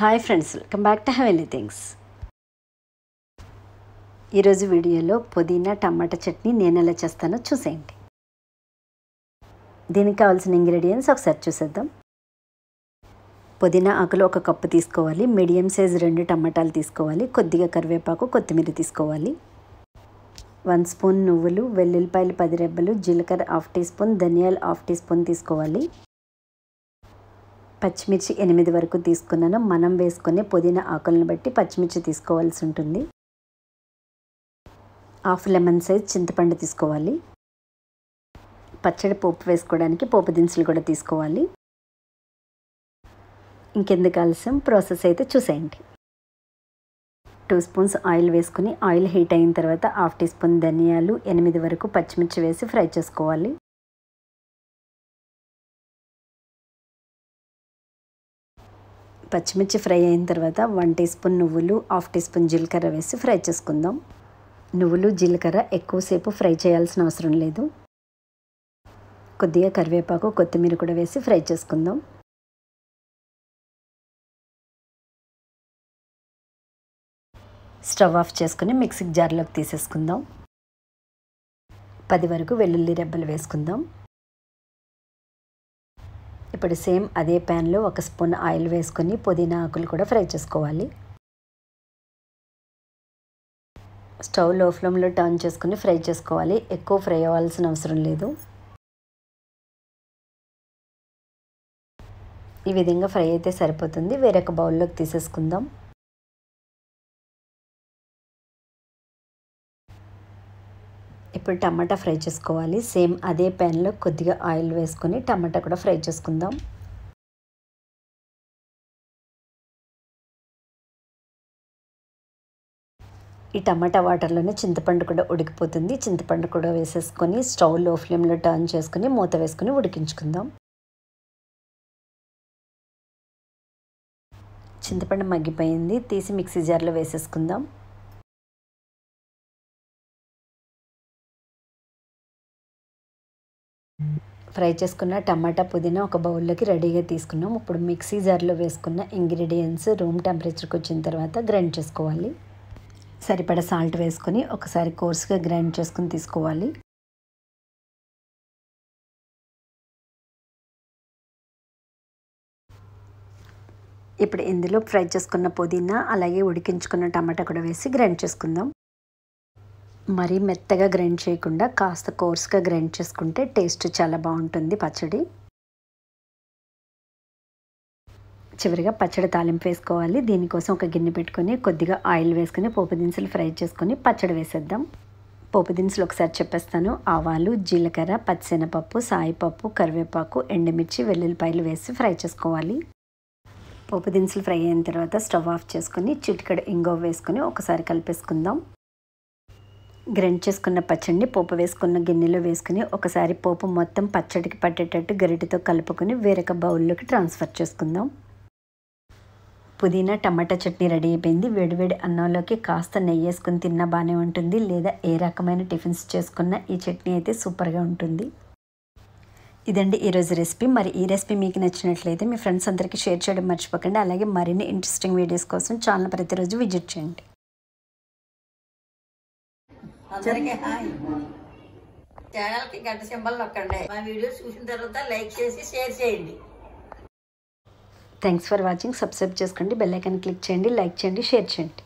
hi friends welcome back to any things ఈరోజు వీడియోలో పుదీనా టమాటా చట్నీ నేను ఎలా చేస్తానో చూసేయండి దీనికి కావాల్సిన ఇంగ్రీడియంట్స్ ఒకసారి చూసేద్దాం పుదీనా ఆకులు ఒక కప్పు తీసుకోవాలి మీడియం సైజ్ రెండు టమాటాలు తీసుకోవాలి కొద్దిగా కరివేపాకు కొత్తిమీర తీసుకోవాలి వన్ స్పూన్ నువ్వులు వెల్లుల్లిపాయలు పది రెబ్బలు జీలకర్ర హాఫ్ టీ స్పూన్ ధనియాలు హాఫ్ టీ స్పూన్ తీసుకోవాలి పచ్చిమిర్చి ఎనిమిది వరకు తీసుకున్నాను మనం వేసుకునే పుదీనా ఆకులను బట్టి పచ్చిమిర్చి తీసుకోవాల్సి ఉంటుంది హాఫ్ లెమన్ సైజ్ చింతపండు తీసుకోవాలి పచ్చడి పోపు వేసుకోవడానికి పోపు దినుసులు కూడా తీసుకోవాలి ఇంకెందుకు ఆలస్యం ప్రాసెస్ అయితే చూసేయండి టూ స్పూన్స్ ఆయిల్ వేసుకుని ఆయిల్ హీట్ అయిన తర్వాత హాఫ్ టీ స్పూన్ ధనియాలు ఎనిమిది వరకు పచ్చిమిర్చి వేసి ఫ్రై చేసుకోవాలి పచ్చిమిర్చి ఫ్రై అయిన తర్వాత వన్ టీ స్పూన్ నువ్వులు హాఫ్ టీ స్పూన్ జీలకర్ర వేసి ఫ్రై చేసుకుందాం నువ్వులు జీలకర్ర ఎక్కువసేపు ఫ్రై చేయాల్సిన అవసరం లేదు కొద్దిగా కరివేపాకు కొత్తిమీర కూడా వేసి ఫ్రై చేసుకుందాం స్టవ్ ఆఫ్ చేసుకుని మిక్సీ జార్లోకి తీసేసుకుందాం పది వరకు వెల్లుల్లి రెబ్బలు వేసుకుందాం ఇప్పుడు సేమ్ అదే ప్యాన్లో ఒక స్పూన్ ఆయిల్ వేసుకొని పుదీనా ఆకులు కూడా ఫ్రై చేసుకోవాలి స్టవ్ లో ఫ్లేమ్లో టర్న్ చేసుకుని ఫ్రై చేసుకోవాలి ఎక్కువ ఫ్రై అవ్వాల్సిన అవసరం లేదు ఈ విధంగా ఫ్రై అయితే సరిపోతుంది వేరొక బౌల్లోకి తీసేసుకుందాం ఇప్పుడు టమాటా ఫ్రై చేసుకోవాలి సేమ్ అదే ప్యాన్లో కొద్దిగా ఆయిల్ వేసుకొని టమాటా కూడా ఫ్రై చేసుకుందాం ఈ టమాటా వాటర్లోనే చింతపండు కూడా ఉడికిపోతుంది చింతపండు కూడా వేసేసుకొని స్టవ్ లో ఫ్లేమ్లో టర్న్ చేసుకుని మూత వేసుకుని ఉడికించుకుందాం చింతపండు మగ్గిపోయింది తీసి మిక్సీ జార్లో వేసేసుకుందాం ఫ్రై చేసుకున్న టమాటా పుదీనా ఒక బౌల్లోకి రెడీగా తీసుకున్నాం ఇప్పుడు మిక్సీ జార్లో వేసుకున్న ఇంగ్రీడియంట్స్ రూమ్ టెంపరేచర్కి వచ్చిన తర్వాత గ్రైండ్ చేసుకోవాలి సరిపడా సాల్ట్ వేసుకొని ఒకసారి కోర్స్గా గ్రైండ్ చేసుకుని తీసుకోవాలి ఇప్పుడు ఇందులో ఫ్రై చేసుకున్న పుదీనా అలాగే ఉడికించుకున్న టమాటా కూడా వేసి గ్రైండ్ చేసుకుందాం మరీ మెత్తగా గ్రైండ్ చేయకుండా కాస్త కోర్స్గా గ్రైండ్ చేసుకుంటే టేస్ట్ చాలా బాగుంటుంది పచ్చడి చివరిగా పచ్చడి తాలింపు వేసుకోవాలి దీనికోసం ఒక గిన్నె పెట్టుకొని కొద్దిగా ఆయిల్ వేసుకొని పోపు దినుసులు ఫ్రై చేసుకొని పచ్చడి వేసేద్దాం పోపు దినుసులు ఒకసారి చెప్పేస్తాను ఆవాలు జీలకర్ర పచ్చిశనపప్పు సాయిపప్పు కరివేపాకు ఎండుమిర్చి వెల్లుల్లిపాయలు వేసి ఫ్రై చేసుకోవాలి పోపు దినుసులు ఫ్రై అయిన తర్వాత స్టవ్ ఆఫ్ చేసుకొని చిటికడ ఇంగో వేసుకొని ఒకసారి కలిపేసుకుందాం గ్రైండ్ చేసుకున్న పచ్చడిని పోపు వేసుకున్న గిన్నెలో వేసుకుని ఒకసారి పోపు మొత్తం పచ్చడికి పట్టేటట్టు గరిటితో కలుపుకొని వేరొక బౌల్లోకి ట్రాన్స్ఫర్ చేసుకుందాం పుదీనా టమాటా చట్నీ రెడీ అయిపోయింది వేడివేడి అన్నంలోకి కాస్త నెయ్యి వేసుకుని తిన్నా బాగానే ఉంటుంది లేదా ఏ రకమైన టిఫిన్స్ చేసుకున్నా ఈ చట్నీ అయితే సూపర్గా ఉంటుంది ఇదండి ఈరోజు రెసిపీ మరి ఈ రెసిపీ మీకు నచ్చినట్లయితే మీ ఫ్రెండ్స్ అందరికీ షేర్ చేయడం మర్చిపోకండి అలాగే మరిన్ని ఇంట్రెస్టింగ్ వీడియోస్ కోసం ఛానల్ ప్రతిరోజు విజిట్ చేయండి హాయ్ ఛానల్కి గంట సింబల్ నొక్కండి మా వీడియో చూసిన తర్వాత లైక్ చేసి షేర్ చేయండి థ్యాంక్స్ ఫర్ వాచింగ్ సబ్స్క్రైబ్ చేసుకోండి బెల్ ఐకాన్ క్లిక్ చేయండి లైక్ చేయండి షేర్ చేయండి